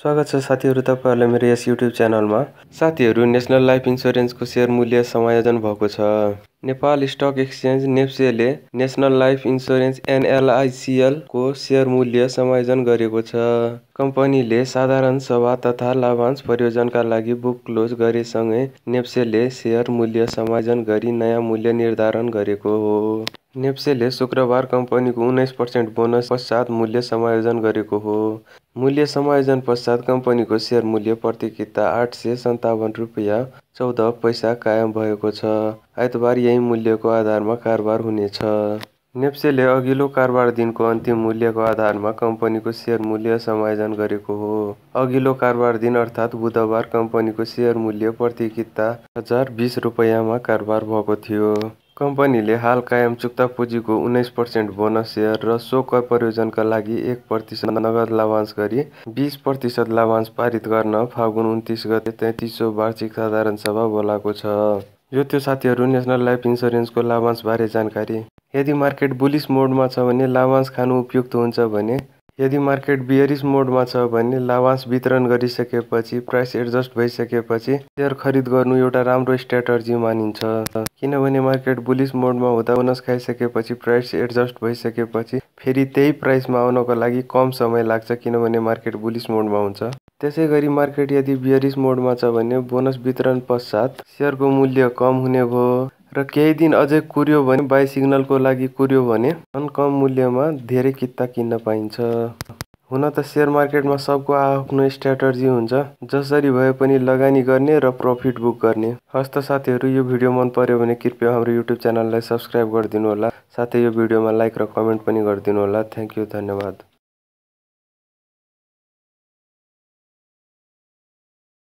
स्वागत छ साथीहरू तपाईँहरूलाई मेरो यस युट्युब च्यानलमा साथीहरू नेसनल लाइफ इन्सुरेन्सको सेयर मूल्य समायोजन भएको छ नेपाल स्टक एक्सचेन्ज नेप्सेले नेसनल लाइफ इन्सुरेन्स एनएलआइसिएलको सेयर मूल्य समायोजन गरेको छ कम्पनीले साधारण सभा तथा लाभांश परियोजनाका लागि बुक क्लोज गरेसँगै नेप्सेले सेयर मूल्य समायोजन गरी नयाँ मूल्य निर्धारण गरेको हो नेप्सेले शुक्रबार कम्पनीको उन्नाइस पर्सेन्ट बोनस पश्चात मूल्य समायोजन गरेको हो मूल्य समायोजन पश्चात कम्पनीको सेयर मूल्य प्रतिकिता आठ सय सन्तावन रुपियाँ चौध पैसा कायम भएको छ आइतबार यही मूल्यको आधारमा कारोबार हुनेछ नेप्सेले अघिल्लो कारोबार दिनको अन्तिम मूल्यको आधारमा कम्पनीको सेयर मूल्य समायोजन गरेको हो अघिल्लो कारोबार दिन अर्थात् बुधबार कम्पनीको सेयर मूल्य प्रति किता हजार बिस रुपियाँमा कारोबार भएको थियो कम्पनीले हाल कायम चुक्ता पुँजीको उन्नाइस पर्सेन्ट बोनस सेयर र कर प्रयोजनका लागि एक प्रतिशत नगद लाभांश गरी बिस प्रतिशत लाभांश पारित गर्न फागुन उन्तिस गते तैँतिसौँ वार्षिक साधारण सभा बोलाएको छ यो त्यो साथीहरू नेसनल लाइफ इन्सुरेन्सको लाभांशबारे जानकारी यदि मार्केट बुलिस मोडमा छ भने लाभांश खानु उपयुक्त हुन्छ भने यदि मार्केट बियरिस मोडमा छ भने लाभांश वितरण गरिसकेपछि प्राइस एडजस्ट भइसकेपछि सेयर खरिद गर्नु एउटा राम्रो स्ट्राटर्जी मानिन्छ किनभने मार्केट बुलिस मोडमा हुँदा बोनस खाइसकेपछि प्राइस एडजस्ट भइसकेपछि फेरि त्यही प्राइसमा आउनको लागि कम समय लाग्छ किनभने मार्केट बुलिस मोडमा हुन्छ त्यसै गरी मार्केट यदि बियरिस मोडमा छ भने बोनस वितरण पश्चात सेयरको मूल्य कम हुने भयो र केही दिन अझै कुर्यो भने बाई सिग्नलको लागि कुर्यो भने झन् कम मूल्यमा धेरै किता किन्न पाइन्छ हुन त सेयर मार्केटमा सबको आफ्नो स्ट्राटर्जी हुन्छ जसरी भए पनि लगानी गर्ने र प्रफिट बुक गर्ने हस्त साथीहरू यो भिडियो मन पर्यो भने कृपया हाम्रो युट्युब च्यानललाई सब्सक्राइब गरिदिनु होला साथै यो भिडियोमा लाइक र कमेन्ट पनि गरिदिनु होला थ्याङ्क यू धन्यवाद